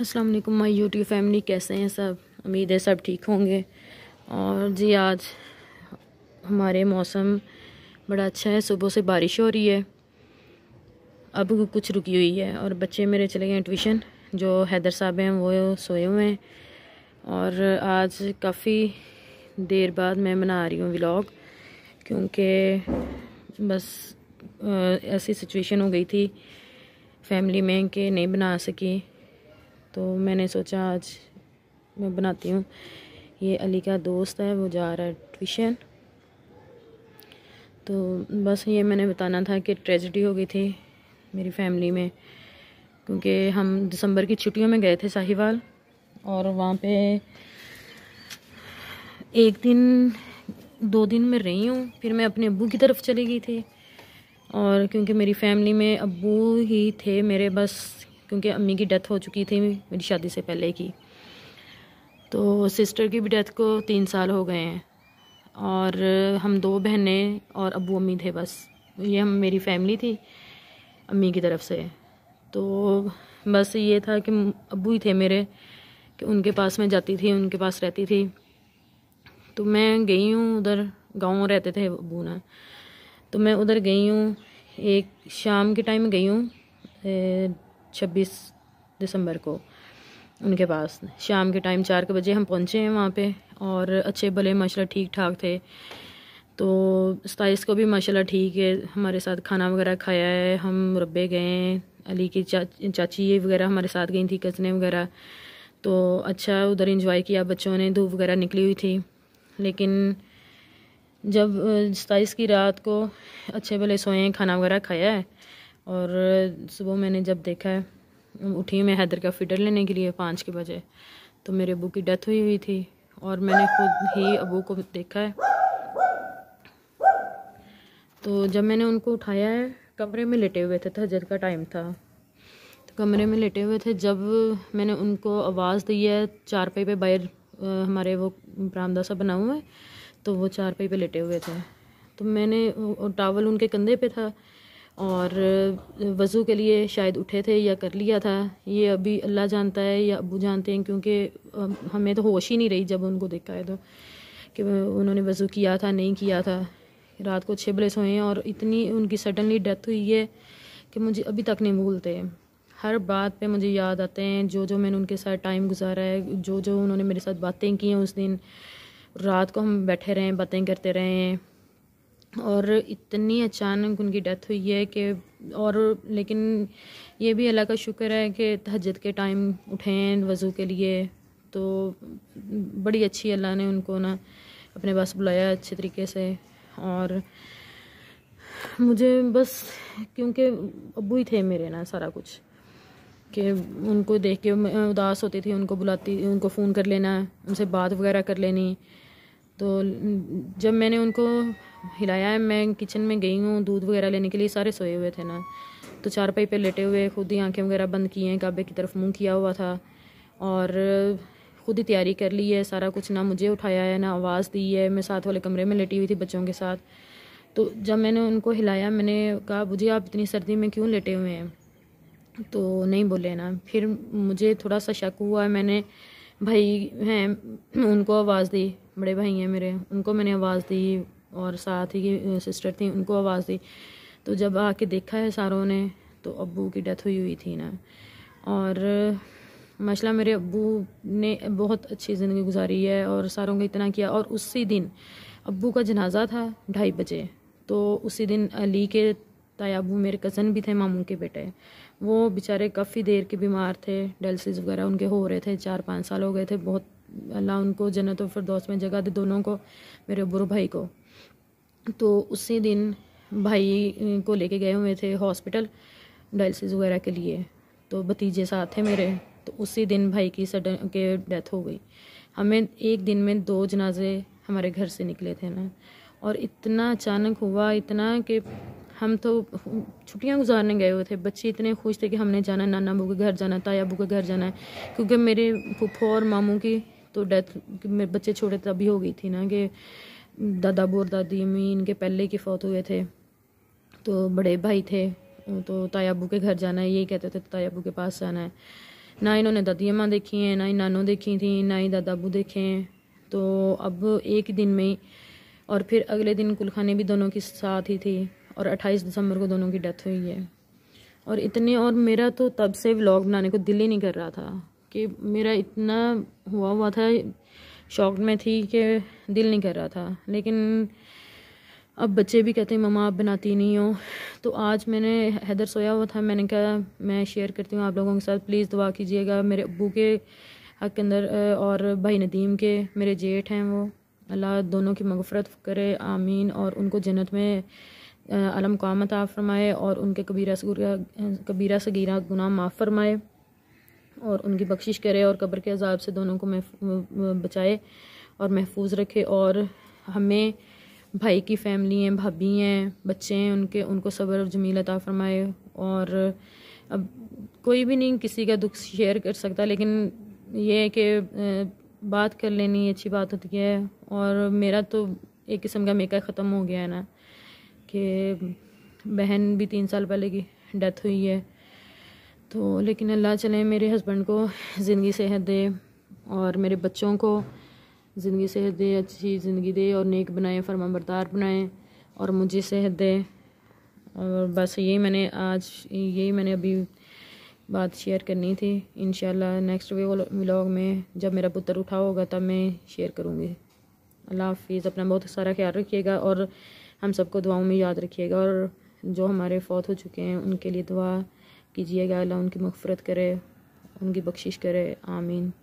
अस्सलाम वालेकुम my YouTube family कैसे हैं सब उम्मीद है सब ठीक होंगे और जी आज हमारे मौसम बड़ा अच्छा है सुबह से बारिश हो रही है अब कुछ रुकी हुई है और बच्चे मेरे चले गए ट्यूशन जो हैदर साहब हैं वो सोए हुए हैं और आज काफ़ी देर बाद मैं बना रही हूँ व्लॉग क्योंकि बस ऐसी सिचुएशन हो गई थी फैमिली में कि नहीं बना सकी तो मैंने सोचा आज मैं बनाती हूँ ये अली का दोस्त है वो जा रहा है ट्यूशन तो बस ये मैंने बताना था कि ट्रेजडी हो गई थी मेरी फैमिली में क्योंकि हम दिसंबर की छुट्टियों में गए थे साहिवाल और वहाँ पे एक दिन दो दिन में रही हूँ फिर मैं अपने अबू की तरफ चली गई थी और क्योंकि मेरी फैमिली में अबू ही थे मेरे बस क्योंकि अम्मी की डेथ हो चुकी थी मेरी शादी से पहले की तो सिस्टर की भी डेथ को तीन साल हो गए हैं और हम दो बहनें और अबू अम्मी थे बस ये हम मेरी फैमिली थी अम्मी की तरफ से तो बस ये था कि अबू ही थे मेरे कि उनके पास मैं जाती थी उनके पास रहती थी तो मैं गई हूँ उधर गांव रहते थे अबू ना तो मैं उधर गई हूँ एक शाम के टाइम गई हूँ छब्बीस दिसंबर को उनके पास शाम के टाइम चार के बजे हम पहुँचे हैं वहाँ पे और अच्छे भले माशाल्लाह ठीक ठाक थे तो सताईस को भी माशाल्लाह ठीक है हमारे साथ खाना वगैरह खाया है हम मुरबे गए अली की चा, चाची वगैरह हमारे साथ गई थी कज़ने वगैरह तो अच्छा उधर इंजॉय किया बच्चों ने धूप वगैरह निकली हुई थी लेकिन जब सताईस की रात को अच्छे भले सोए खाना वगैरह खाया है और सुबह मैंने जब देखा है उठी मैं हैदर का फिटर लेने के लिए पाँच के बजे तो मेरे अबू की डेथ हुई हुई थी और मैंने खुद ही अबू को देखा है तो जब मैंने उनको उठाया है कमरे में लेटे हुए थे तो हजर का टाइम था तो कमरे में लेटे हुए थे जब मैंने उनको आवाज़ दी है चारपाई पे बाहर हमारे वो बरामदा सा बना हुआ है तो वो चारपाई पे लेटे हुए थे तो मैंने टावल उनके कंधे पे था और वज़ू के लिए शायद उठे थे या कर लिया था ये अभी अल्लाह जानता है या अबू जानते हैं क्योंकि हमें तो होश ही नहीं रही जब उनको देखा है तो कि उन्होंने वज़ू किया था नहीं किया था रात को छः बजे सोए और इतनी उनकी सडनली डेथ हुई है कि मुझे अभी तक नहीं भूलते हर बात पे मुझे याद आते हैं जो जो मैंने उनके साथ टाइम गुजारा है जो जो उन्होंने मेरे साथ बातें की हैं उस दिन रात को हम बैठे रहें बातें करते रहें और इतनी अचानक उनकी डेथ हुई है कि और लेकिन ये भी अल्लाह का शुक्र है कि तहजद के टाइम उठें वज़ू के लिए तो बड़ी अच्छी अल्लाह ने उनको ना अपने पास बुलाया अच्छे तरीके से और मुझे बस क्योंकि अबू ही थे मेरे ना सारा कुछ कि उनको देख के उदास होती थी उनको बुलाती उनको फ़ोन कर लेना उनसे बात वगैरह कर लेनी तो जब मैंने उनको हिलाया है मैं किचन में गई हूँ दूध वगैरह लेने के लिए सारे सोए हुए थे ना तो चारपाई पे लेटे हुए खुद ही आंखें वगैरह बंद किए हैं काबे की तरफ मुंह किया हुआ था और खुद ही तैयारी कर ली है सारा कुछ ना मुझे उठाया है ना आवाज़ दी है मैं साथ वाले कमरे में लेटी हुई थी बच्चों के साथ तो जब मैंने उनको हिलाया मैंने कहा बुझे आप इतनी सर्दी में क्यों लेटे हुए हैं तो नहीं बोले ना फिर मुझे थोड़ा सा शक हुआ मैंने भाई हैं उनको आवाज़ दी बड़े भाई हैं मेरे उनको मैंने आवाज़ दी और साथ ही सिस्टर थी उनको आवाज़ दी तो जब आके देखा है सारों ने तो अबू की डेथ हुई हुई थी ना और मशला मेरे अबू ने बहुत अच्छी ज़िंदगी गुजारी है और सारों का इतना किया और उसी दिन अबू का जनाजा था ढाई बजे तो उसी दिन अली के तायाबू मेरे कज़न भी थे मामू के बेटे वो बेचारे काफ़ी देर के बीमार थे डायलिसिस वगैरह उनके हो रहे थे चार पाँच साल हो गए थे बहुत अल्लाह उनको जन्नत और फिरदौस में जगह दे दोनों को मेरे बुरो भाई को तो उसी दिन भाई को लेके गए हुए थे हॉस्पिटल डायलिसिस वगैरह के लिए तो भतीजे साथ थे मेरे तो उसी दिन भाई की सडन के डेथ हो गई हमें एक दिन में दो जनाजे हमारे घर से निकले थे ना और इतना अचानक हुआ इतना कि हम तो छुट्टियां गुजारने गए हुए थे बच्चे इतने खुश थे कि हमने जाना नाना अबू के घर जाना ताया अबू के घर जाना है क्योंकि मेरे फूफो और मामू की तो डेथ मेरे बच्चे छोटे तभी हो गई थी ना कि दादा बोर दादी अम्मी इनके पहले के फौत हुए थे तो बड़े भाई थे तो तायाबू के घर जाना है यही कहते थे तायाबू के पास जाना है ना इन्होंने दादी अम्मा देखी हैं ना ही नानों देखी थी ना ही दादाबू देखे हैं तो अब एक दिन में और फिर अगले दिन कुलखाने भी दोनों के साथ ही थी और 28 दिसंबर को दोनों की डेथ हुई है और इतने और मेरा तो तब से व्लॉग बनाने को दिल ही नहीं कर रहा था कि मेरा इतना हुआ हुआ था शॉक्ड में थी कि दिल नहीं कर रहा था लेकिन अब बच्चे भी कहते हैं ममा आप बनाती नहीं हो तो आज मैंने हैदर सोया हुआ था मैंने कहा मैं शेयर करती हूँ आप लोगों के साथ प्लीज़ दुआ कीजिएगा मेरे अबू के हक के अंदर और भाई नदीम के मेरे जेठ हैं वो अल्लाह दोनों की मगफरत करे आमीन और उनको जन्नत में अलम कामत आ फरमाए और उनके कबीरा सगीरा कबीरा सगीरा गुना माफ़ फरमाए और उनकी बख्शिश करे और कब्र के अजाब से दोनों को बचाए और महफूज रखे और हमें भाई की फैमिली हैं भाभी हैं बच्चे हैं उनके उनको सब्र और जमील अता फरमाए और अब कोई भी नहीं किसी का दुख शेयर कर सकता लेकिन ये है कि बात कर लेनी अच्छी बात होती है और मेरा तो एक किस्म का मेका ख़त्म हो गया है ना कि बहन भी तीन साल पहले की डेथ हुई है तो लेकिन अल्लाह चले मेरे हस्बैंड को ज़िंदगी सेहत दे और मेरे बच्चों को ज़िंदगी सेहत दे अच्छी ज़िंदगी दे और नेक बनाए फरमा बरदार बनाए और मुझे सेहत दे और बस यही मैंने आज यही मैंने अभी बात शेयर करनी थी इन नेक्स्ट व्लॉग में जब मेरा पुत्र उठा होगा तब मैं शेयर करूँगी अल्लाह हाफिज़ अपना बहुत सारा ख्याल रखिएगा और हम सबको दुआओं में याद रखिएगा और जो हमारे फौत हो चुके हैं उनके लिए दुआ कीजिएगा अल्लाह उनकी मफ़रत करे उनकी बख्शिश करे आमीन